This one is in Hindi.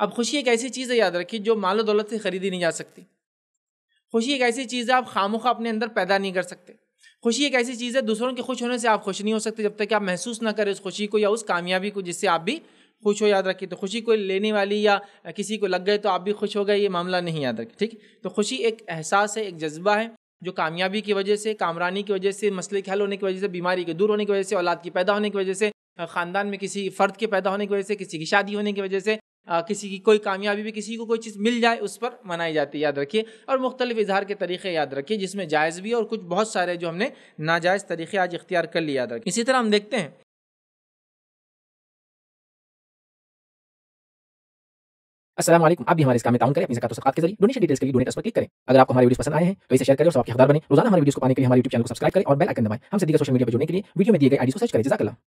अब खुशी एक ऐसी चीज़ है याद रखिए जो मालो दौलत से खरीदी नहीं जा सकती खुशी एक ऐसी चीज़ है आप खामोखा अपने अंदर पैदा नहीं कर सकते खुशी एक ऐसी चीज़ है दूसरों के खुश होने से आप खुश नहीं हो सकते जब तक आप महसूस ना करें उस खुशी को या उस कामयाबी को जिससे आप भी खुश हो याद रखिए तो खुशी कोई लेने वाली या किसी को लग गए तो आप भी खुश हो गए ये मामला नहीं याद रखिए ठीक तो खुशी एक एहसास है एक जज्बा है जो कामयाबी की वजह से कामरानी की वजह से मसले के हल होने की वजह से बीमारी के दूर होने की वजह से औलाद की पैदा होने की वजह से ख़ानदान में किसी फ़र्द के पैदा होने की वजह से किसी की शादी होने की वजह से किसी की कोई कामयाबी भी किसी को कोई चीज़ मिल जाए उस पर मनाई जाती है याद रखिए और मुख्तलिफ इजहार के तरीके याद रखिए जिसमें जायज़ भी और कुछ बहुत सारे जो हमने नाजायज़ तरीके आज इख्तियार कर लिए याद रखिए इसी तरह हम देखते हैं असलम आप भी हमारे इस काम में ताउन करें अपनी जकात सकात के जरिए डोनेशन डिटेल्स के लिए डोनेट पर क्लिक करें अगर आपको हमारी वीडियो पसंद आए हैं तो इसे शेयर करें और सबके हकदार बने रोजाना हमारे वीडियो को पाने के लिए हमारे यूट्यूब चैनल को सब्सक्राइब करें और बेल आइकन दबाएं हमसे दिए सोशल मीडिया पर जुड़ने के लिए वीडियो में दिए गए आईडी को सर्च करें जजाकला